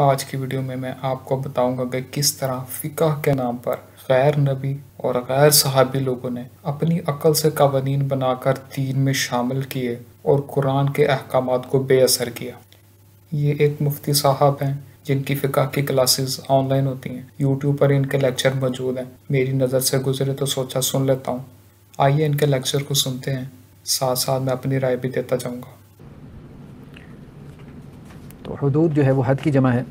आज की वीडियो में मैं आपको बताऊंगा कि किस तरह फ़िका के नाम पर गैर नबी और गैर सहाबी लोगों ने अपनी अकल से कवानीन बनाकर दीन में शामिल किए और कुरान के अहकाम को बेअसर किया ये एक मुफ्ती साहब हैं जिनकी फ़िका की क्लासेस ऑनलाइन होती हैं यूट्यूब पर इनके लेक्चर मौजूद हैं मेरी नज़र से गुजरे तो सोचा सुन लेता हूँ आइए इनके लेक्चर को सुनते हैं साथ साथ मैं अपनी राय भी देता जाऊँगा तो हदूद जो है वो हद की जमा है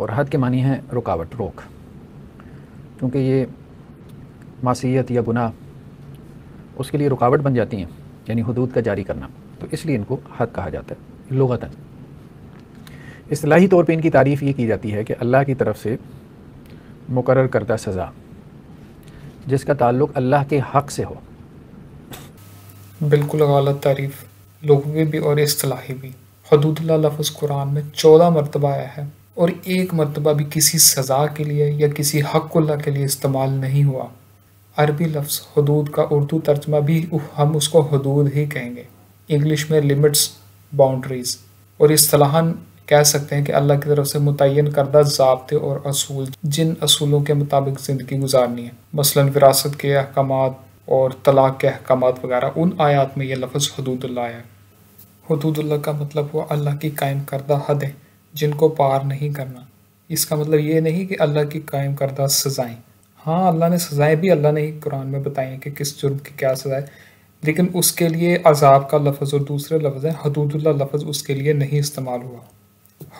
और हद के मानी है रुकावट रोक क्योंकि ये मासीत या गुनाह उसके लिए रुकावट बन जाती हैं यानी हदूद का जारी करना तो इसलिए इनको हद कहा जाता है लगता असलाही तौर पे इनकी तारीफ़ ये की जाती है कि अल्लाह की तरफ से मुकर करदा सज़ा जिसका ताल्लुक अल्लाह के हक़ से हो बिल्कुल गलत तारीफ़ लोगों की भी और असलाही भी हदूदला लफ्ज़ कुरान में चौदह मरतबा आया है और एक मरतबा भी किसी सज़ा के लिए या किसी हक़ुल्ला के लिए इस्तेमाल नहीं हुआ अरबी लफ्ज़ हदूद का उर्दू तर्जमा भी हम उसको हदूद ही कहेंगे इंग्लिश में लिमिट्स बाउंड्रीज़ और इस सलाहन कह सकते हैं कि अल्लाह की तरफ से मुतन करदा जबते और असूल जिन असूलों के मुताबिक ज़िंदगी गुजारनी है मसला विरासत के अहकाम और तलाक़ के अहकाम वगैरह उन आयात में यह लफ्ज़ हदूद है हदूदुल्ला का मतलब हुआ अल्लाह की कायम करदा हदें जिनको पार नहीं करना इसका मतलब ये नहीं कि अल्लाह की कायम करदा सज़ाएँ हाँ अल्लाह ने सज़ाएँ भी अल्लाह ने ही कुरान में बताई हैं कि किस जुर्म की क्या सज़ाए लेकिन उसके लिए अजाब का लफ्ज़ और दूसरे लफ्ज़ है हदूदुल्ला लफ्ज़ उसके लिए नहीं इस्तेमाल हुआ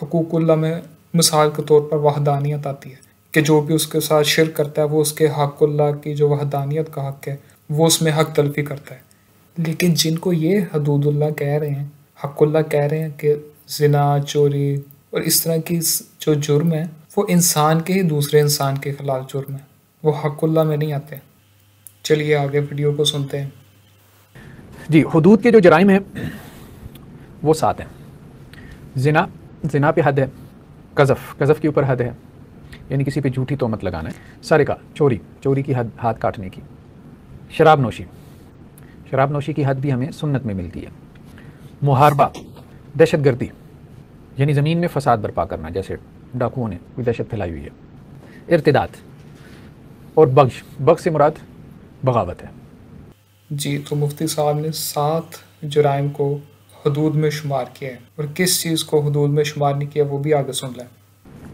हकूकुल्ला में मिसाल के तौर पर वहदानियत आती है कि जो भी उसके साथ शिर करता है वो उसके हकुल्ला की जो वहदानियत का हक है वो उसमें हक तलफी करता है लेकिन जिनको ये हदूदुल्ला कह रहे हैं हकुल्ला कह रहे हैं कि जना चोरी और इस तरह की जो जुर्म है वो इंसान के ही दूसरे इंसान के खिलाफ जुर्म है वो हकुल्ला में नहीं आते चलिए आगे वीडियो को सुनते हैं जी हदूद के जो जराइम हैं वो सात हैं जिना जिना पे हद है कज़फ़ कज़फ़ के ऊपर हद है यानी किसी पे झूठी तोहमत लगाना है सारे का चोरी चोरी की हद हाथ काटने की शराब नोशी शराब नोशी की हद भी हमें सुन्नत में मिलती है मुहारबा दहशत गर्दी यानी ज़मीन में फसाद बर्पा करना जैसे डाकुओं ने कोई दहशत फैलाई हुई है इर्तदाद और बख्श बख्श से मुराद बगावत है जी तो मुफ्ती साहब ने सात जराइम को हदूद में शुमार किया है और किस चीज़ को हदूद में शुमार नहीं किया वो भी आगे सुन लें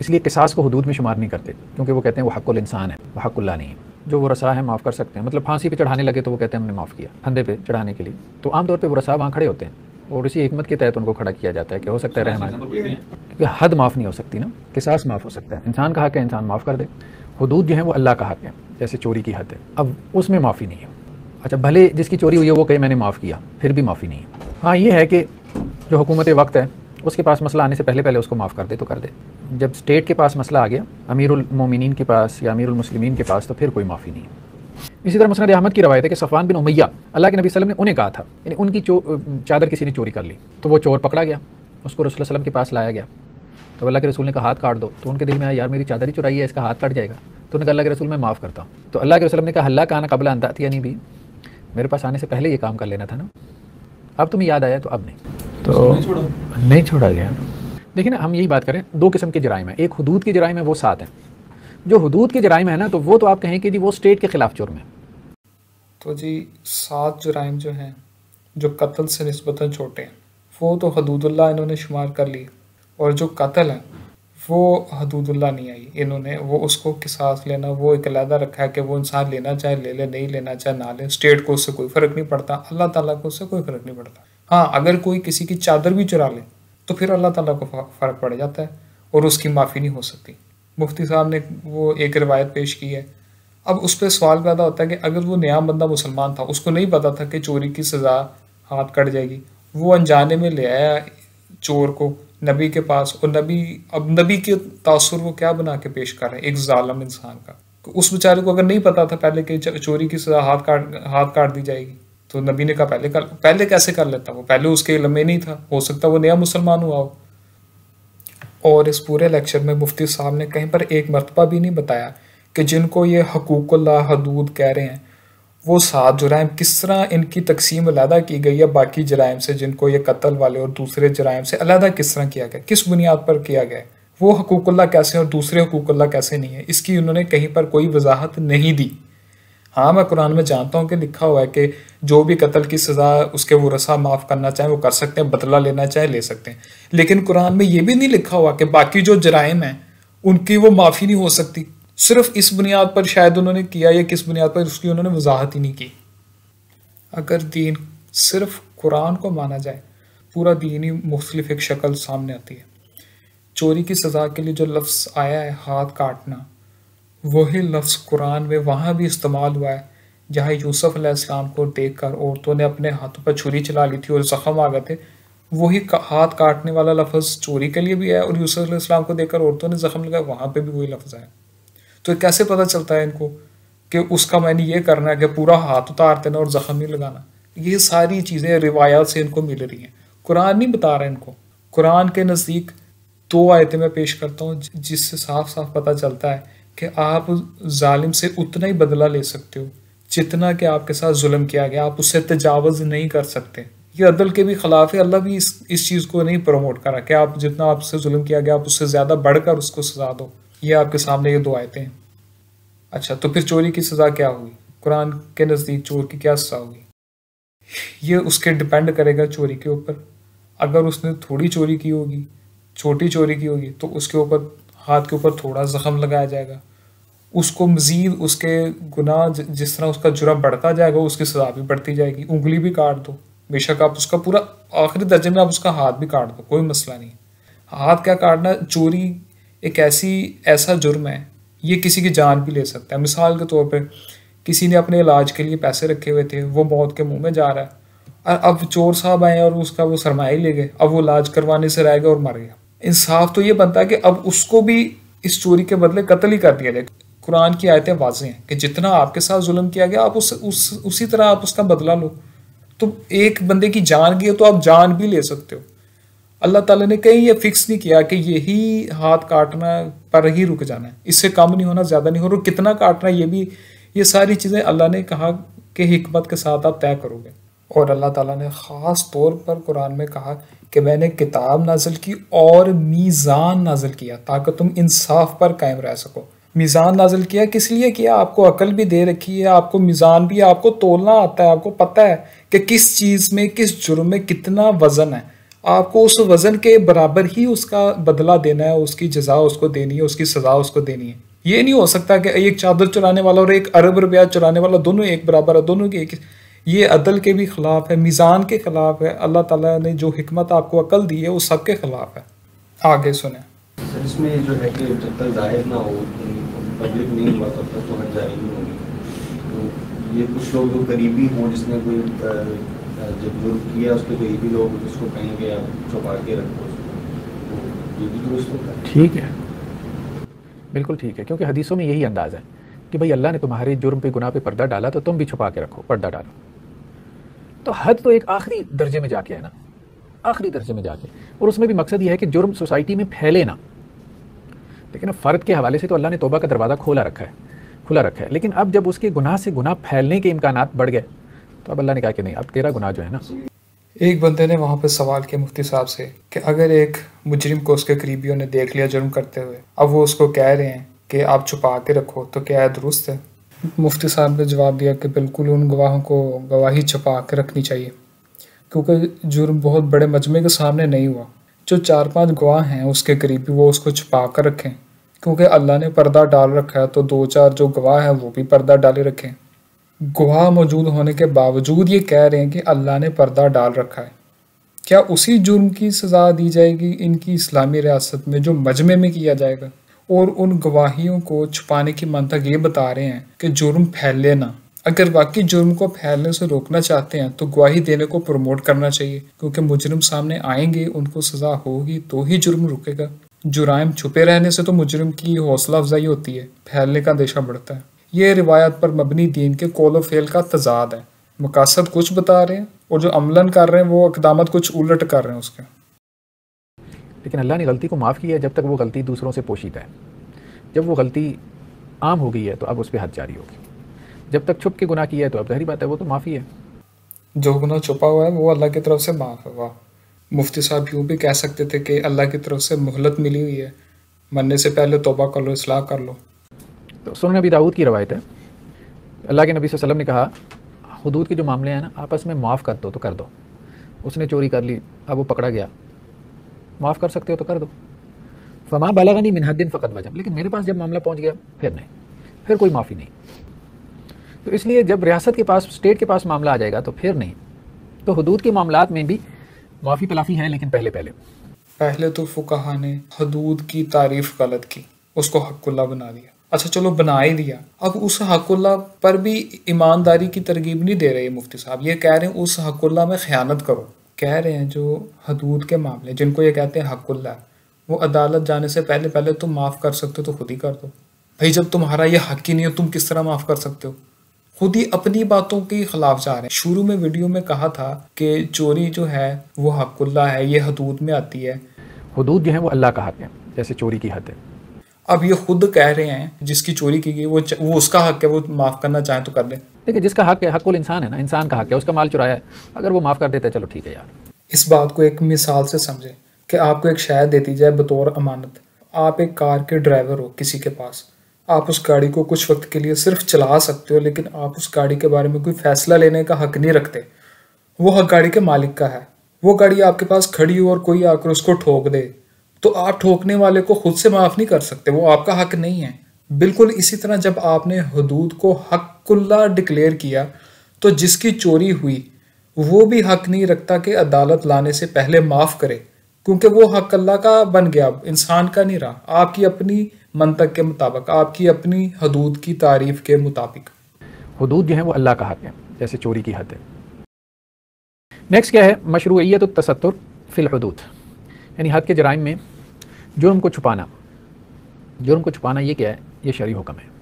इसलिए किसास को हदूद में शुमार नहीं करते क्योंकि वो कहते हैं वो हकुल इंसान है वह हकुल्ला नहीं है जो वो रसा है माफ़ कर सकते हैं मतलब फांसी पे चढ़ाने लगे तो वो कहते हैं हमने माफ़ किया फंदे पे चढ़ाने के लिए तो आमतौर पर वो रसा वहाँ खड़े होते हैं और इसी हमत के तहत उनको खड़ा किया जाता है कि हो सकता है रहमान क्योंकि हद माफ़ नहीं हो सकती ना किसास माफ़ हो सकता है इंसान का हक है इंसान माफ़ कर दे हदूद जो है वो अल्लाह का हक है जैसे चोरी की हद है अब उसमें माफ़ी नहीं है अच्छा भले जिसकी चोरी हुई है वो कहे मैंने माफ़ किया फिर भी माफ़ी नहीं है हाँ ये है कि जो हुकूमत वक्त है उसके पास मसला आने से पहले पहले उसको माफ़ कर दे तो कर दे जब स्टेट के पास मसला आ गया अमीरमिन के पास या अमीरमुसलिमिन के पास तो फिर कोई माफ़ी नहीं इसी तरह मसनद अहमद की रवायत है कि सफ़ान बिन उमैया अल्लाह के नबी वसल्लम ने उन्हें कहा था यानी उनकी चादर किसी ने चोरी कर ली तो वो चोर पकड़ा गया उसको रसूल वसलम के पास लाया गया तो अल्लाह के रसूल ने कहा हाथ काट दो तो उनके दिल में आया यार मेरी चादर ही चुराई है इसका हाथ काट जाएगा तो उन्हें अल्लाह के रसूल मैं माफ़ करता हूँ तो अल्लाह के रसूल ने कहा हल्ला का आना कबला था यानी भी मेरे पास आने से पहले ये काम कर लेना था ना अब तुम्हें याद आया तो अब नहीं तो नहीं छोड़ा गया देखिए ना हम यही बात करें दो किस्म के जराइम है एक हदूद के जराइम है वो सात हैं जो हदूद के जराइम है ना तो वो तो आप कहें कि जी वो स्टेट के खिलाफ जुर्म है तो जी सात जराइम जो हैं जो कत्ल से नस्बता छोटे हैं वो तो हदूदुल्ला इन्होंने शुमार कर लिए और जो कत्ल है वो हदूदुल्ला नहीं आई इन्होंने वो उसको किसास लेना वो एक अलहदा रखा है कि वो इंसान लेना चाहे ले ले नहीं लेना चाहे ना ले स्टेट को उससे कोई फ़र्क नहीं पड़ता अल्लाह ताला को उससे कोई फ़र्क नहीं पड़ता हाँ अगर कोई किसी की चादर भी चुरा ले तो फिर अल्लाह ताला को फ़र्क पड़ जाता है और उसकी माफ़ी नहीं हो सकती मुफ्ती साहब ने वो एक रवायत पेश की है अब उस पर सवाल पैदा होता है कि अगर वो नया बंदा मुसलमान था उसको नहीं पता था कि चोरी की सज़ा हाथ कट जाएगी वो अनजाने में ले आया चोर को नबी के पास और नबी अब नबी के तासर वो क्या बना के पेश कर रहे हैं एक ालम इंसान का उस बेचारे को अगर नहीं पता था पहले कि चोरी की सज़ा हाथ काट हाथ काट दी जाएगी तो नबी ने कहा पहले कर पहले कैसे कर लेता वो पहले उसके इलम में नहीं था हो सकता वो नया मुसलमान हुआ हो और इस पूरे लेक्चर में मुफ्ती साहब ने कहीं पर एक मरतबा भी नहीं बताया कि जिनको ये हकूक ला हदूद कह रहे हैं वो सात जराइम किस तरह इनकी तकसीम अलहदा की गई है बाकी जराइम से जिनको ये कत्ल वाले और दूसरे जराइम से अलहदा किस तरह किया गया किस बुनियाद पर किया गया वो हकूकल्ला कैसे और दूसरे हकूकल्ला कैसे नहीं है इसकी उन्होंने कहीं पर कोई वजाहत नहीं दी हाँ मैं कुरान में जानता हूँ कि लिखा हुआ है कि जो भी कत्ल की सज़ा उसके वो रसा माफ़ करना चाहे वो कर सकते हैं बदला लेना चाहे ले सकते हैं लेकिन कुरान में ये भी नहीं लिखा हुआ कि बाकी जो जराइम है उनकी वो माफ़ी नहीं हो सकती सिर्फ इस बुनियाद पर शायद उन्होंने किया या किस बुनियाद पर उसकी उन्होंने वजाहत ही नहीं की अगर दीन सिर्फ कुरान को माना जाए पूरा दीन ही मुख्तलिफ एक शक्ल सामने आती है चोरी की सज़ा के लिए जो लफ्ज़ आया है हाथ काटना वही लफ्ज़ कुरान में वहाँ भी इस्तेमाल हुआ है जहाँ यूसुफ अलैहिस्सलाम को देखकर औरतों ने अपने हाथों पर छुरी चला ली थी और ज़ख़म आ गए थे वही का, हाथ काटने वाला लफ्ज़ चोरी के लिए भी है और यूसुफ अलैहिस्सलाम को देखकर औरतों ने ज़ख़म लगाया वहाँ पर भी वही लफ्ज़ है तो कैसे पता चलता है इनको कि उसका मैंने ये करना है कि पूरा हाथ उतार देना और ज़ख़म नहीं लगाना ये सारी चीज़ें रिवायात से इनको मिल रही हैं कुरान नहीं बता रहा इनको कुरान के नज़दीक दो आयतें मैं पेश करता हूँ जिससे साफ साफ पता चलता है कि आप जालिम से उतना ही बदला ले सकते हो जितना कि आपके साथ जुल्म किया गया आप उससे तजावज़ नहीं कर सकते ये अदल के भी ख़िलाफ़ है अल्लाह भी इस इस चीज़ को नहीं प्रमोट करा कि आप जितना आपसे जुल्म किया गया आप उससे ज़्यादा बढ़कर उसको सजा दो ये आपके सामने ये दो आयते हैं अच्छा तो फिर चोरी की सज़ा क्या हुई कुरान के नज़दीक चोर की क्या सज़ा होगी ये उसके डिपेंड करेगा चोरी के ऊपर अगर उसने थोड़ी चोरी की होगी छोटी चोरी की होगी तो उसके ऊपर हाथ के ऊपर थोड़ा ज़ख्म लगाया जाएगा उसको मज़ीद उसके गुना जिस तरह उसका जुरा बढ़ता जाएगा उसकी सज़ा भी बढ़ती जाएगी उंगली भी काट दो बेशक आप उसका पूरा आखिरी दर्जे में आप उसका हाथ भी काट दो कोई मसला नहीं हाथ क्या काटना चोरी एक ऐसी ऐसा जुर्म है ये किसी की जान भी ले सकता है मिसाल के तौर पर किसी ने अपने इलाज के लिए पैसे रखे हुए थे वो मौत के मुंह में जा रहा है और अब चोर साहब आए और उसका वो सरमाए ले गए अब वो इलाज करवाने से रह गए और मर गया इंसाफ तो ये बनता है कि अब उसको भी इस चोरी के बदले कत्ल ही कर दिया जाए कुरान की आयतें वाजे हैं कि जितना आपके साथ जुल्म किया गया आप उस, उस उसी तरह आप उसका बदला लो तो एक बंदे की जान गई तो आप जान भी ले सकते हो अल्लाह ताला ने कहीं ये फिक्स नहीं किया कि यही हाथ काटना पर ही रुक जाना है इससे कम नहीं होना ज़्यादा नहीं होना कितना काटना ये भी ये सारी चीज़ें अल्लाह ने कहा कि हमत के साथ आप तय करोगे और अल्लाह ताला ने ख़ास तौर पर कुरान में कहा कि मैंने किताब नाजिल की और मीज़ान नाजिल किया ताकि तुम इंसाफ पर कायम रह सको मीज़ान नाजिल किया किस लिए किया आपको अकल भी दे रखी है आपको मीज़ान भी आपको तोलना आता है आपको पता है कि किस चीज़ में किस जुर्म में कितना वज़न है आपको उस वज़न के बराबर ही उसका बदला देना है उसकी जजा उसको देनी है उसकी सज़ा उसको देनी है ये नहीं हो सकता कि एक चादर चुराने वाला और एक अरब रुपया चुराने वाला दोनों एक बराबर है दोनों की एक ये अदल के भी ख़िलाफ़ है मीज़ान के ख़िलाफ़ है अल्लाह ताला ने जो हमत आपको अकल दी है वो सब के ख़िलाफ़ है आगे सुने तो तो तो ये कुछ लोग जो करीबी हों जिसने कोई जब जुर्म किया उसके करीबी लोग उसको कहेंगे आप छुपा के रखो ये भी दुरुस्त होता है ठीक है बिल्कुल ठीक है क्योंकि हदीसों में यही अंदाज़ है कि भाई अल्लाह ने तुम्हारे जुर्म पे गुनाह पे पर्दा डाला तो तुम भी छुपा के रखो पर्दा डालो तो हद तो एक आखिरी दर्जे में जाके है ना आखिरी दर्जे में जाके और उसमें भी मकसद यह है कि जुर्म सोसाइटी में फैले ना लेकिन फ़र्द के हवाले से तो अल्लाह ने तोबा का दरवाज़ा खोला रखा है खुला रखा है लेकिन अब जब उसके गुनाह से गुनाह फैलने के इम्कान बढ़ गए तो अब अल्लाह ने कहा कि नहीं अब तेरा गुनाह जो है ना एक बंदे ने वहाँ पर सवाल किया मुफ्ती साहब से कि अगर एक मुजरिम को उसके करीबियों ने देख लिया जुर्म करते हुए अब वो उसको कह रहे हैं कि आप छुपा के रखो तो क्या दुरुस्त है मुफ्ती साहब ने जवाब दिया कि बिल्कुल उन गवाहों को गवाही छपा के रखनी चाहिए क्योंकि जुर्म बहुत बड़े मजमे के सामने नहीं हुआ जो चार पांच गवाह हैं उसके करीब वो उसको छुपा कर रखें क्योंकि अल्लाह ने पर्दा डाल रखा है तो दो चार जो गवाह हैं वो भी पर्दा डाले रखें गवाह मौजूद होने के बावजूद ये कह रहे हैं कि अल्लाह ने पर्दा डाल रखा है क्या उसी जुर्म की सज़ा दी जाएगी इनकी इस्लामी रियासत में जो मजमे में किया जाएगा और उन गवाहियों को छुपाने की मंथक ये बता रहे हैं कि जुर्म फैले ना अगर वाकई जुर्म को फैलने से रोकना चाहते हैं तो गवाही देने को प्रमोट करना चाहिए क्योंकि मुजरिम सामने आएंगे उनको सजा होगी तो ही जुर्म रुकेगा जुराइम छुपे रहने से तो मुजरिम की हौसला अफजाई होती है फैलने का अंदेशा बढ़ता है ये रिवायत पर मबनी दीन के कोलो फेल का तजाद है मकासद कुछ बता रहे हैं और जो अमलन कर रहे हैं वो इकदाम कुछ उलट कर रहे हैं उसके लेकिन अल्लाह ने गलती को माफ़ किया है जब तक वो गलती दूसरों से पोशीदा है जब वो गलती आम हो गई है तो अब उस पर हद जारी होगी जब तक छुप के गुनाह किया है तो अब जहरी बात है वो तो माफ़ी है जो गुना छुपा हुआ है वो अल्लाह की तरफ से माफ़ हुआ मुफ्ती साहब यूँ भी कह सकते थे कि अल्लाह की तरफ से मोहलत मिली हुई है मरने से पहले तोबा कर लो इसलाह कर लो तो सुन नबी दाऊद की रवायत है अल्लाह के नबी वसल्लम ने कहा हदूद के जो मामले हैं ना आपस में माफ़ कर दो तो कर दो उसने चोरी कर ली अब वो पकड़ा गया माफ़ कर सकते हो तो कर दो फमा बलागनी मिनहद्दीन फ़कत वजम लेकिन मेरे पास जब मामला पहुंच गया फिर नहीं फिर कोई माफ़ी नहीं तो इसलिए जब रियासत के पास स्टेट के पास मामला आ जाएगा तो फिर नहीं तो हदूद के मामला में भी माफ़ी तलाफ़ी है लेकिन पहले पहले पहले तो फुकाहा ने हदूद की तारीफ गलत की उसको हकुल्ला बना दिया अच्छा चलो बना ही दिया अब उस हकुल्ला पर भी ईमानदारी की तरगीब नहीं दे रहे मुफ्ती साहब ये कह रहे हैं उस हकुल्ला में ख़यानत करो कह रहे हैं जो हदूद के मामले जिनको ये कहते हैं हकुल्ला वो अदालत जाने से पहले पहले तुम माफ़ कर सकते हो तो खुद ही कर दो भाई जब तुम्हारा ये हक ही नहीं हो तुम किस तरह माफ़ कर सकते हो खुद ही अपनी बातों के खिलाफ जा रहे हैं शुरू में वीडियो में कहा था कि चोरी जो है वो हकुल्ला है ये हदूद में आती है हदूद जो है वो अल्लाह का हक है जैसे चोरी की हद है अब ये खुद कह रहे हैं जिसकी चोरी की गई वो वो उसका हक है वो माफ़ करना चाहे तो कर ले देखिए जिसका हक है हकुल इंसान है ना इंसान का हक है उसका माल चुराया है अगर वो माफ़ कर देते चलो ठीक है यार इस बात को एक मिसाल से समझें कि आपको एक शायद दे दी जाए बतौर अमानत आप एक कार के ड्राइवर हो किसी के पास आप उस गाड़ी को कुछ वक्त के लिए सिर्फ चला सकते हो लेकिन आप उस गाड़ी के बारे में कोई फैसला लेने का हक नहीं रखते वो हक गाड़ी के मालिक का है वो गाड़ी आपके पास खड़ी हो और कोई आकर उसको ठोक दे तो आप ठोकने वाले को खुद से माफ़ नहीं कर सकते वो आपका हक नहीं है बिल्कुल इसी तरह जब आपने हदूद को हक्कुल्ला डिक्लेयर किया तो जिसकी चोरी हुई वो भी हक नहीं रखता कि अदालत लाने से पहले माफ़ करे क्योंकि वो हक अल्लाह का बन गया इंसान का नहीं रहा आपकी अपनी मंतक के मुताबिक आपकी अपनी हदूद की तारीफ के मुताबिक हदूद जो है वो अल्लाह का हक है जैसे चोरी की हद है नेक्स्ट क्या है मशरूत तसतर फ़िलहदूद यानी हद के जराइम में जुर्म को छुपाना जुर्म को छुपाना ये क्या है ये शरी हुक्म है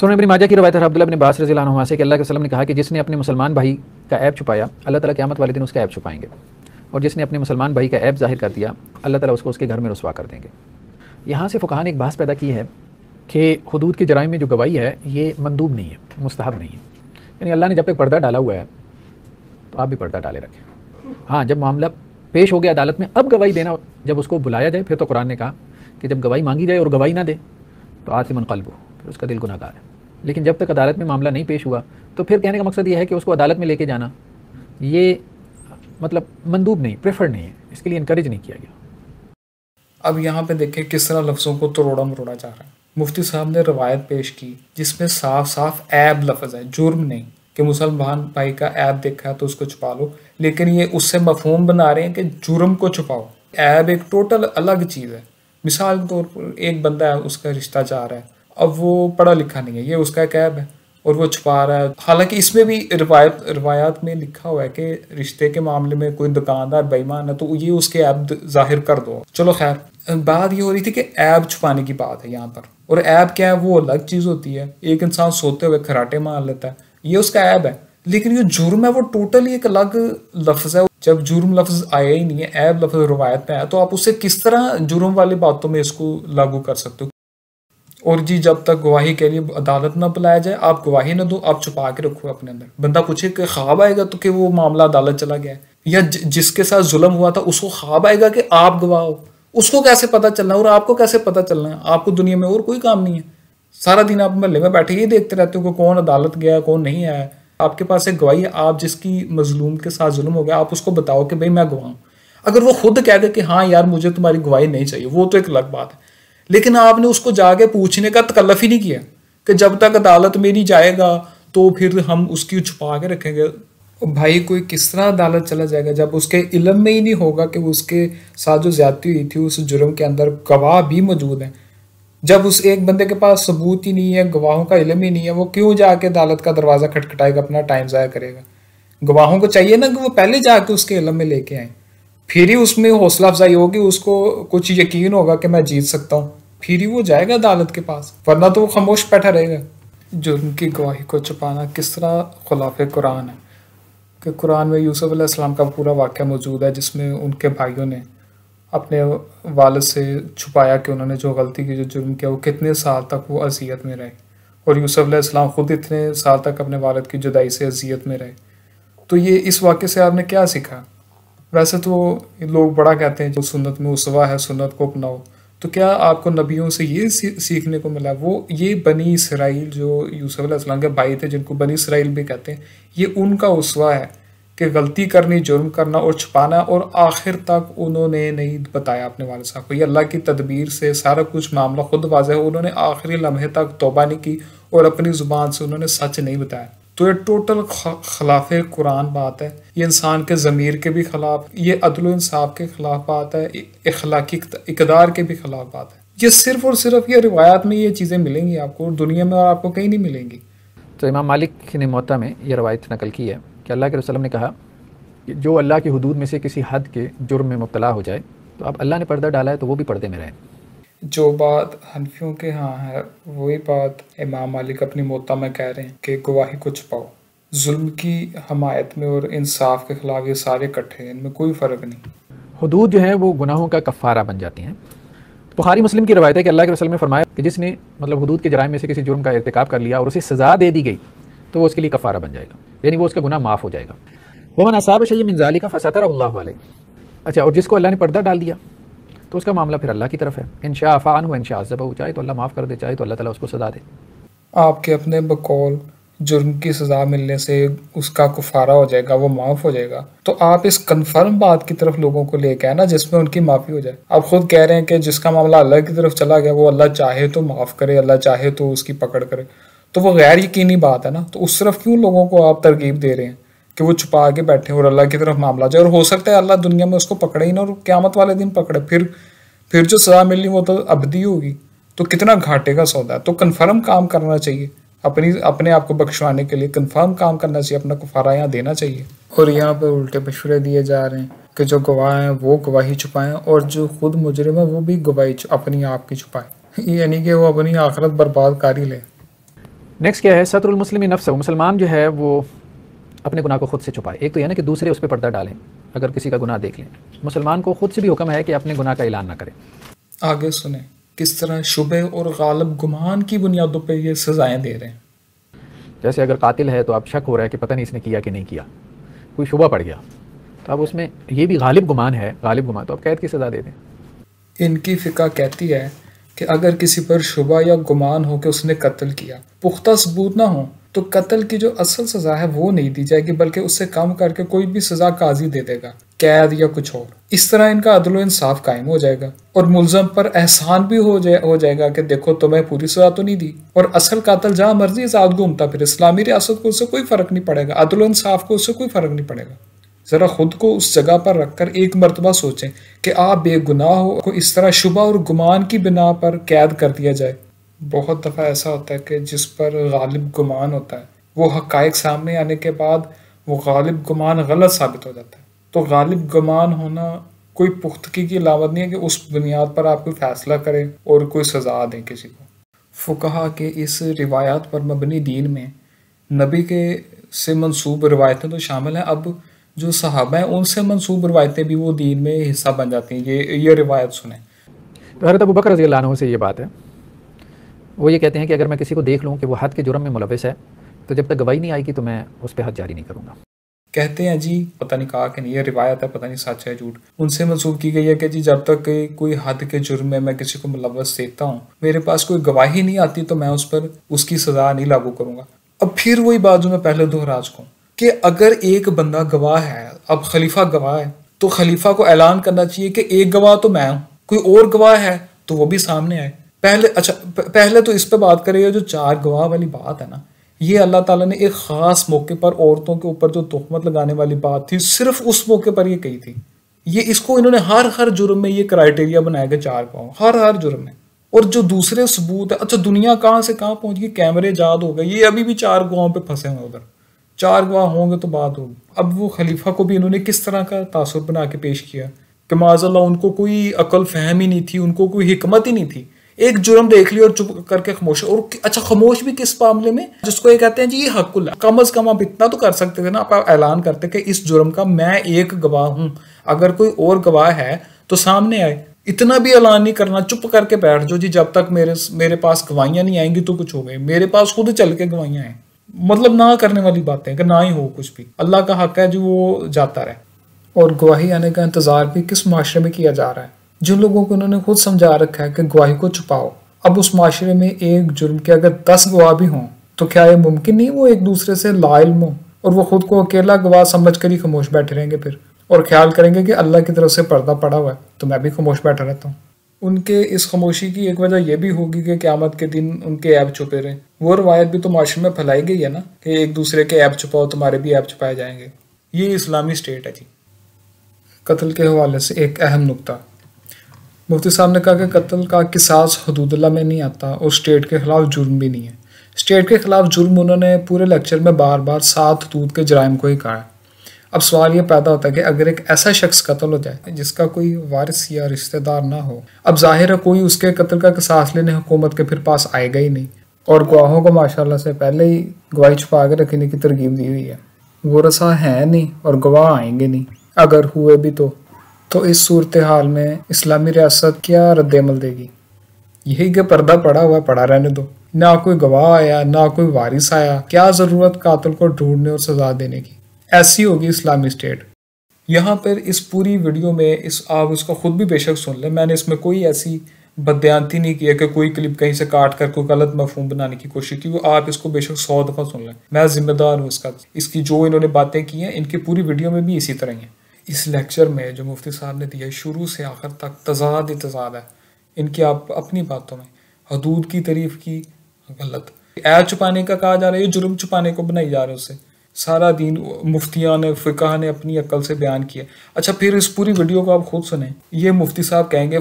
सोन अपनी माजा की रवायत अब्दुल्ला बिन बास रजी से कि अल्लाह के वसलम ने कहा कि जिसने अपने मुसलमान भाई का ऐप छुपाया अल्लाह ताला क्यामत वाले दिन उसका ऐप छुपाएंगे और जिसने अपने मुसलमान भाई का ऐप जाहिर कर दिया अल्लाह ताला उसको उसके घर में रसवा कर देंगे यहाँ से फ़ुकान एक बात पैदा की है कि हदूद के जराइम में जो गवाही है ये मंदूब नहीं है मुस्तहब नहीं है यानी अल्लाह ने जब तक पर्दा डाला हुआ है तो आप भी पर्दा डाले रखें हाँ जब मामला पेश हो गया अदालत में अब गवाही देना जब उसको बुलाया जाए फिर तो कुरान ने कहा कि जब गवाही मांगी जाए और गवाही ना दे तो आसिमन कल्ब फिर उसका दिल गुनागार है लेकिन जब तक अदालत में मामला नहीं पेश हुआ तो फिर कहने का मकसद यह है कि उसको अदालत में लेके जाना ये मतलब मंदूब नहीं प्रेफर्ड नहीं है इसके लिए इनक्रेज नहीं किया गया अब यहाँ पे देखें किस तरह लफ्ज़ों को तोड़ा तो मरोड़ा जा रहा है मुफ्ती साहब ने रवायत पेश की जिसमें साफ साफ ऐब लफ्ज़ है जुर्म नहीं कि मुसलमान भाई का ऐब देखा तो उसको छुपा लो लेकिन ये उससे मफहूम बना रहे हैं कि जुर्म को छुपाओ ऐब एक टोटल अलग चीज़ है मिसाल के तौर पर एक बंदा है उसका रिश्ता जा रहा है अब वो पढ़ा लिखा नहीं है ये उसका कैब है और वो छुपा रहा है हालांकि इसमें भी रिवायत रिवायत में लिखा हुआ है कि रिश्ते के मामले में कोई दुकानदार बेईमान है तो ये उसके ऐप जाहिर कर दो चलो खैर बात ये हो रही थी कि ऐप छुपाने की बात है यहाँ पर और ऐप क्या है वो अलग चीज़ होती है एक इंसान सोते हुए खराटे मार लेता है ये उसका ऐप है लेकिन ये जुर्म है वो टोटली एक अलग लफ्ज़ है जब जुर्म लफ्ज़ आया ही नहीं है ऐब लफ्ज़ रवायत में आया तो आप उसे किस तरह जुर्म वाली बातों में इसको लागू कर सकते हो और जी जब तक गवाही के लिए अदालत ना बुलाया जाए आप गवाही ना दो आप छुपा के रखो अपने अंदर बंदा पूछे कि ख्वाब आएगा तो कि वो मामला अदालत चला गया या ज, जिसके साथ जुलम हुआ था उसको ख्वाब आएगा कि आप गवाओ उसको कैसे पता चलना है और आपको कैसे पता चलना है आपको दुनिया में और कोई काम नहीं है सारा दिन आप महल में बैठे ही देखते रहते हो कि कौन अदालत गया कौन नहीं आया आपके पास एक गवाही है आप जिसकी मजलूम के साथ जुल्म हो गया आप उसको बताओ कि भाई मैं गवाऊँ अगर वो खुद कह दे कि हाँ यार मुझे तुम्हारी गवाही नहीं चाहिए वो तो एक अलग बात है लेकिन आपने उसको जाके पूछने का तकल्लफ ही नहीं किया कि जब तक अदालत में नहीं जाएगा तो फिर हम उसकी छुपा के रखेंगे भाई कोई किस तरह अदालत चला जाएगा जब उसके इलम में ही नहीं होगा कि उसके साथ जो ज्यादती हुई थी उस जुर्म के अंदर गवाह भी मौजूद हैं जब उस एक बंदे के पास सबूत ही नहीं है गवाहों का इलम ही नहीं है वो क्यों जाके अदालत का दरवाज़ा खटखटाएगा अपना टाइम ज़ाया करेगा गवाहों को चाहिए ना कि वो पहले जाके उसके इलम में लेके आए फिर ही उसमें हौसला अफजाई होगी उसको कुछ यकीन होगा कि मैं जीत सकता हूँ फिर ही वो जाएगा अदालत के पास वरना तो वो खामोश बैठा रहेगा जुर्म की गवाही को छुपाना किस तरह खुलाफ कुरान है कि कुरान में यूसुफ़ अलैहिस्सलाम का पूरा वाक़ मौजूद है जिसमें उनके भाइयों ने अपने वालद से छुपाया कि उन्होंने जो गलती की जो जुर्म किया वो कितने साल तक वो अजियत में रहे और यूसुफ इस्लाम ख़ुद इतने साल तक अपने वालद की जुदाई से अजियत में रहे तो ये इस वाक़े से आपने क्या सीखा वैसे तो लोग बड़ा कहते हैं जो सुन्नत में उसवा है सुन्नत को अपनाओ तो क्या आपको नबियों से ये सीखने को मिला वो ये बनी इसराइल जो यूसुफ़ के भाई थे जिनको बनी इसराइल भी कहते हैं ये उनका उसवा है कि गलती करनी जुर्म करना और छुपाना और आखिर तक उन्होंने नहीं बताया अपने वाले साहब को ये अल्लाह की तदबीर से सारा कुछ मामला खुद वाजह है उन्होंने आखिरी लम्हे तक तोबा नहीं की और अपनी ज़ुबान से उन्होंने सच नहीं बताया तो ये टोटल खिलाफ कुरान बात है ये इंसान के ज़मीर के भी खिलाफ ये अदल इंसाफ के खिलाफ बात है इखलाकी इकदार के भी खिलाफ बात है ये सिर्फ और सिर्फ ये रिवायात में ये चीज़ें मिलेंगी आपको दुनिया में और आपको कहीं नहीं मिलेंगी तो इमाम मालिक ने मोता में ये रवायत नकल की है कि अल्लाह के रसलम ने कहा कि जो अल्लाह की हदूद में से किसी हद के जुर्म में मुबला हो जाए तो अब अल्लाह ने पर्दा डाला है तो वो भी पर्दे में रहें जो बात हनफियों के यहाँ है वही बात इमाम मालिक अपनी मोता में कह रहे हैं कि गवाही कुछ पाओ जुल्म की हमायत में और इंसाफ के ख़िलाफ़ ये सारे इकट्ठे हैं इनमें कोई फ़र्क नहीं हदूद जो है वो गुनाहों का कफ़ारा बन जाती हैं बुखारी मुस्लिम की रवायत है कि अल्लाह के रसल में फरमाया कि जिसने मतलब हदूद के जराय में से किसी जुर्म का इरतकब कर लिया और उसे सज़ा दे दी गई तो वो उसके लिए कफ़ारा बन जाएगा यानी वो उसका गुना माफ़ हो जाएगा वो मन असाब शही मिनजाली का फसातर अल्लाह अच्छा और जिसको अल्लाह ने पर्दा डाल दिया तो उसका मामला फिर अल्लाह की तरफ है इन शाहफान हो इन शाहजब हो चाहे तो अल्लाह माफ़ कर दे चाहे तो अल्लाह ताला उसको सजा दे आपके अपने बकौल जुर्म की सज़ा मिलने से उसका कुफारा हो जाएगा वो माफ़ हो जाएगा तो आप इस कन्फर्म बात की तरफ लोगों को लेके आए ना जिसमें उनकी माफ़ी हो जाए आप खुद कह रहे हैं कि जिसका मामला अल्लाह की तरफ चला गया वो अल्लाह चाहे तो माफ़ करे अल्लाह चाहे तो उसकी पकड़ करे तो वो गैर यकीनी बात है ना तो उस तरफ क्यों लोगों को आप तरकीब दे रहे हैं कि वो छुपा के बैठे और अल्लाह की तरफ मामला जाए और हो सकता है अल्लाह दुनिया में उसको पकड़े ही ना और क्यामत वाले दिन पकड़े फिर फिर जो सज़ा मिलनी वो तो अबदी होगी तो कितना घाटे का सौदा है तो कन्फर्म काम करना चाहिए अपनी अपने आप को बख्शवाने के लिए कन्फर्म काम करना चाहिए अपना कुफारा यहाँ देना चाहिए और यहाँ पर उल्टे मशवरे दिए जा रहे हैं कि जो गवाह हैं वो गवाही छुपाएं और जो खुद मुजरिम है वो भी गवाही अपनी आप की छुपाएं यानी कि वो अपनी आखरत बर्बाद कर ही लें नेक्स्ट क्या है सतरमसलम नफ्स मुसलमान जो है वो अपने गुनाह को खुद से छुपाए एक तो यह ना कि दूसरे उस पर पर्दा डालें अगर किसी का गुनाह देख लें मुसलमान को खुद से भी हुक्म है कि अपने गुनाह का ऐलान ना करें आगे सुने किस तरह शुबे और गालब गुमान की बुनियादों पर ये सज़ाएँ दे रहे हैं जैसे अगर कातिल है तो आप शक हो रहा है कि पता नहीं इसने किया कि नहीं किया कोई शुबा पड़ गया तो अब उसमें ये भी गालिब गुमान है गालिब गुमान तो आप कैद की सज़ा दे दें इनकी फ़िका कहती है कि अगर किसी पर शुबा या गुमान हो कि उसने कत्ल किया पुख्ता सबूत ना हो तो कत्ल की जो असल सज़ा है वो नहीं दी जाएगी बल्कि उससे कम करके कोई भी सज़ा काजी दे देगा कैद या कुछ और इस तरह इनका अदल इंसाफ कायम हो जाएगा और मुलजम पर एहसान भी हो जाए हो जाएगा कि देखो तुम्हें पूरी सजा तो नहीं दी और असल कातल जहां मर्जी आजाद घूमता फिर इस्लामी रियासत को उससे कोई फर्क नहीं पड़ेगा अदल इंसाफ को उससे कोई फर्क नहीं पड़ेगा ज़रा ख़ुद को उस जगह पर रखकर एक मरतबा सोचें कि आप बेगुनाह हो को इस तरह शुबा और गुमान की बिना पर कैद कर दिया जाए बहुत दफ़ा ऐसा होता है कि जिस पर गालिब गुमान होता है वो हक़ सामने आने के बाद वो गालिब गुमान गलत साबित हो जाता है तो गालिब गुमान होना कोई पुख्तगी की लावत नहीं है कि उस बुनियाद पर आप कोई फ़ैसला करें और कोई सज़ा दें किसी को फ़ुकहा के इस रिवायात पर मबनी दीन में नबी के से मनसूब रिवायतें तो शामिल हैं अब जो साहब हैं उनसे मनसूब रवायतें भी वो दीन में हिस्सा बन जाती हैं ये ये रिवायत सुने तो हरत अबू बकर रजी अल्लाह से ये बात है वो ये कहते हैं कि अगर मैं किसी को देख लूँ कि वो हद के जुर्म में मुलविस है तो जब तक गवाही नहीं आएगी तो मैं उस पर हद जारी नहीं करूँगा कहते हैं जी पता नहीं कहा कि नहीं ये रिवायत है पता नहीं सच है झूठ उनसे मनसूब की गई है कि जी जब तक कोई हद के जुर्म में मैं किसी को मुलवस देखता हूँ मेरे पास कोई गवाही नहीं आती तो मैं उस पर उसकी सजा नहीं लागू करूंगा अब फिर वही बात जो मैं पहले दोहरा चुका हूँ कि अगर एक बंदा गवाह है अब खलीफा गवाह है तो खलीफा को ऐलान करना चाहिए कि एक गवाह तो मैं हूं कोई और गवाह है तो वो भी सामने आए पहले अच्छा पहले तो इस पर बात करेगा जो चार गवाह वाली बात है ना ये अल्लाह ताला ने एक ख़ास मौके पर औरतों के ऊपर जो तहमत लगाने वाली बात थी सिर्फ उस मौके पर ये कही थी ये इसको इन्होंने हर हर जुर्म में ये क्राइटेरिया बनाया गया चार गवाह हर हर जुर्म में और जो दूसरे सबूत है अच्छा दुनिया कहाँ से कहाँ पहुंच गई कैमरे जाद हो गए ये अभी भी चार गवाहों पर फंसे हुए उधर चार गवाह होंगे तो बात होगी अब वो खलीफा को भी इन्होंने किस तरह का तासर बना के पेश किया कि माजल्ला उनको कोई अकल फहम ही नहीं थी उनको कोई हिकमत ही नहीं थी एक जुर्म देख लिया और चुप करके खामोश और अच्छा खामोश भी किस मामले में जिसको ये कहते हैं जी ये हकुल कम अज कम आप इतना तो कर सकते थे ना आप ऐलान करते कि इस जुर्म का मैं एक गवाह हूँ अगर कोई और गवाह है तो सामने आए इतना भी ऐलान नहीं करना चुप करके बैठ जाओ जी जब तक मेरे मेरे पास गवाहियां नहीं आएंगी तो कुछ हो गए मेरे पास खुद चल के गवाहियां हैं मतलब ना करने वाली बातें कि ना ही हो कुछ भी अल्लाह का हक है जो वो जाता रहे और गवाही आने का इंतज़ार भी किस माशरे में किया जा रहा है जिन लोगों को उन्होंने खुद समझा रखा है कि गवाही को छुपाओ अब उस माशरे में एक जुर्म के अगर दस गवाह भी हों तो क्या ये मुमकिन नहीं वो एक दूसरे से लाइल्म हो और वो खुद को अकेला गवाह समझ कर ही खामोश बैठे रहेंगे फिर और ख्याल करेंगे कि अल्लाह की तरफ से पर्दा पड़ा हुआ है तो मैं भी खामोश बैठा रहता हूँ उनके इस खामोशी की एक वजह यह भी होगी कि क्यामत के दिन उनके ऐप छुपे रहे वो रवायत भी तो माशरे में फैलाई गई है ना कि एक दूसरे के ऐप छुपाओ तुम्हारे भी ऐप छुपाए जाएंगे ये इस्लामी स्टेट है जी कत्ल के हवाले से एक अहम नुकता मुफ्ती साहब ने कहा कि कत्ल का किसास हदूदला में नहीं आता और स्टेट के ख़िलाफ़ जुर्म भी नहीं है स्टेट के ख़िलाफ़ जुर्म उन्होंने पूरे लेक्चर में बार बार सात हदूद के जराइम को ही कहा है अब सवाल ये पैदा होता है कि अगर एक ऐसा शख्स कत्ल हो जाए जिसका कोई वारिस या रिश्तेदार ना हो अब जाहिर है कोई उसके कत्ल का कसास लेने हुकूमत के फिर पास आएगा ही नहीं और गवाहों को माशाल्लाह से पहले ही गवाही छुपा के रखने की तरकीब दी हुई है वो रसा है नहीं और गवाह आएंगे नहीं अगर हुए भी तो तो इस सूरत हाल में इस्लामी रियासत क्या रद्दमल देगी यही कि पर्दा पड़ा हुआ पड़ा रहने दो ना कोई गवाह आया ना कोई वारिस आया क्या ज़रूरत कातल को ढूंढने और सजा देने की ऐसी होगी इस्लामी स्टेट यहाँ पर इस पूरी वीडियो में इस आप उसका खुद भी बेशक सुन लें मैंने इसमें कोई ऐसी बदयांती नहीं किया कि कोई क्लिप कहीं से काट कर कोई गलत मफहम बनाने की कोशिश की वो आप इसको बेशक सौ दफ़ा सुन लें मैं जिम्मेदार हूँ इसका इसकी जो इन्होंने बातें की हैं इनकी पूरी वीडियो में भी इसी तरह ही है इस लेक्चर में जो मुफ्ती साहब ने दिया शुरू से आखिर तक तजाद ही तजाद है इनकी आप अपनी बातों में हदूद की तरीफ की गलत ऐ छुपाने का कहा जा रहा है जुर्म छुपाने को बनाई जा रही है उससे सारा दिन मुफ्तियाँ ने फ़िका ने अपनी अकल से बयान किया अच्छा फिर इस पूरी वीडियो को आप खुद सुने ये मुफ्ती साहब कहेंगे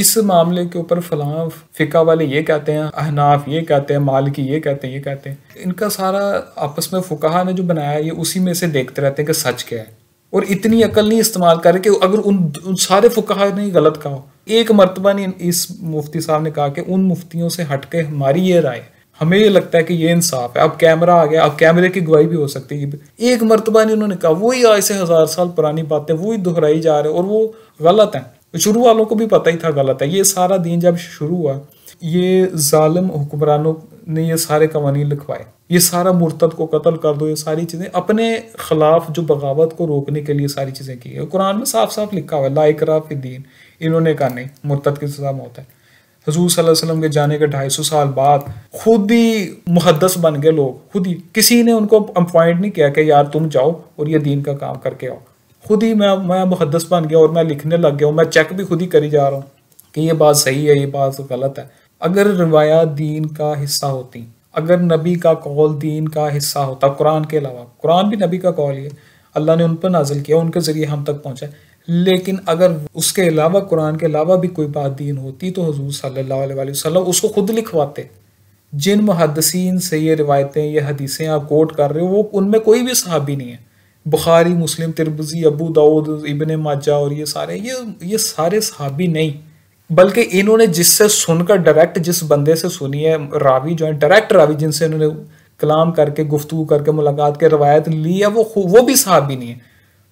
इस मामले के ऊपर फलां फ़िका वाले ये कहते हैं अहनाफ ये कहते हैं मालिकी ये कहते हैं ये कहते हैं इनका सारा आपस में फ़ुकाहा ने जो बनाया ये उसी में से देखते रहते हैं कि सच क्या है और इतनी अकल नहीं इस्तेमाल करे कि अगर उन, उन सारे फ़ुकाहा ने गलत कहा एक मरतबा ने इस मुफ्ती साहब ने कहा कि उन मुफ्तियों से हट के हमारी ये राय हमें ये लगता है कि ये इंसाफ है अब कैमरा आ गया अब कैमरे की गुआई भी हो सकती है एक मरतबा नहीं उन्होंने कहा वही आज से हज़ार साल पुरानी बातें वही दोहराई जा रहे और वो गलत हैं शुरू वालों को भी पता ही था गलत है ये सारा दिन जब शुरू हुआ ये ालम हुक्मरानों ने ये सारे कवानी लिखवाए ये सारा मुर्तद को कत्ल कर दो ये सारी चीज़ें अपने खिलाफ जो बगावत को रोकने के लिए सारी चीज़ें की है कुरान में साफ साफ लिखा हुआ है लाइकरा फिद्दीन इन्होंने कहा नहीं मुर्तद की सजा मौत है हजूर सल्लम के जाने के ढाई सौ साल बाद खुद ही मुहदस बन गए लोग खुद ही किसी ने उनको अपॉइंट नहीं किया कि यार तुम जाओ और ये दीन का काम करके आओ खुद ही मैं मैं मुहदस बन गया और मैं लिखने लग गया हूँ मैं चेक भी खुद ही करी जा रहा हूँ कि ये बात सही है ये बात गलत है अगर रवाया दीन का हिस्सा होती अगर नबी का कौल दीन का हिस्सा होता कुरान के अलावा कुरान भी नबी का कौल ही है अल्लाह ने उन पर नाजिल किया उनके ज़रिए हम तक पहुँचा लेकिन अगर उसके अलावा कुरान के अलावा भी कोई बात दीन होती तो हजूर सल्ला उसको खुद लिखवाते जिन मुहदसिन से ये रिवायतें ये हदीसें आप कोट कर रहे हो वो उनमें कोई भी सहाबी नहीं है बुखारी मुस्लिम तिरबजी अबू दाऊद इबन माजा और ये सारे ये ये सारे सहाबी नहीं बल्कि इन्होंने जिससे सुनकर डायरेक्ट जिस बंदे से सुनी है रावी जो है डायरेक्ट रावी जिनसे इन्होंने कलाम करके गुफ्तु करके मुलाकात के रवायत ली है वो वो भी सहाबी नहीं है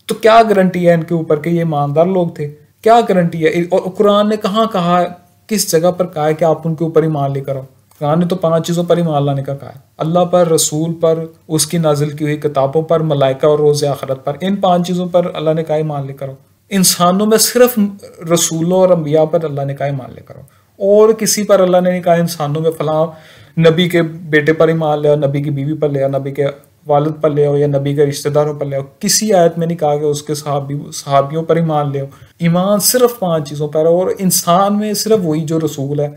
तो क्या गारंटी है इनके ऊपर कि ये ईमानदार लोग थे क्या गारंटी है और कुरान ने कहाँ कहा किस जगह पर कहा है कि आप उनके ऊपर ईमान लेकर आओ कुरान ने तो पांच चीज़ों पर ईमान लाने का कहा है अल्लाह पर रसूल पर उसकी नाजिल की हुई किताबों पर मलाइका और रोज़ आखरत पर इन पांच चीज़ों पर अल्लाह ने कहा ईमान लेकर आओ इंसानों में सिर्फ रसूलों और अम्बिया पर अल्लाह ने कहा ईमान लेकर आओ और किसी पर अल्लाह ने नहीं कहा इंसानों में फलां नबी के बेटे पर ईमान लिया नबी की बीवी पर लिया नबी के वालद पर ले आओ या नबी के रिश्तेदारों पर ले आओ किसी आयत में नहीं कहा गया उसके सहाबी सहाबियों पर ईमान ले आओ ईमान सिर्फ पांच चीज़ों पर और इंसान में सिर्फ वही जो रसूल है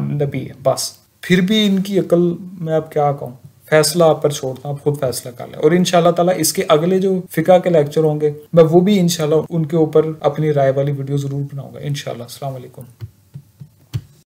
नबी है बस फिर भी इनकी अकल मैं अब क्या कहूँ फैसला आप पर छोड़ता हूँ आप खुद फैसला कर लें और इन ताला इसके अगले जो फिका के लेक्चर होंगे मैं वो भी इन उनके ऊपर अपनी राय वाली वीडियो ज़रूर बनाऊंगा इन शाला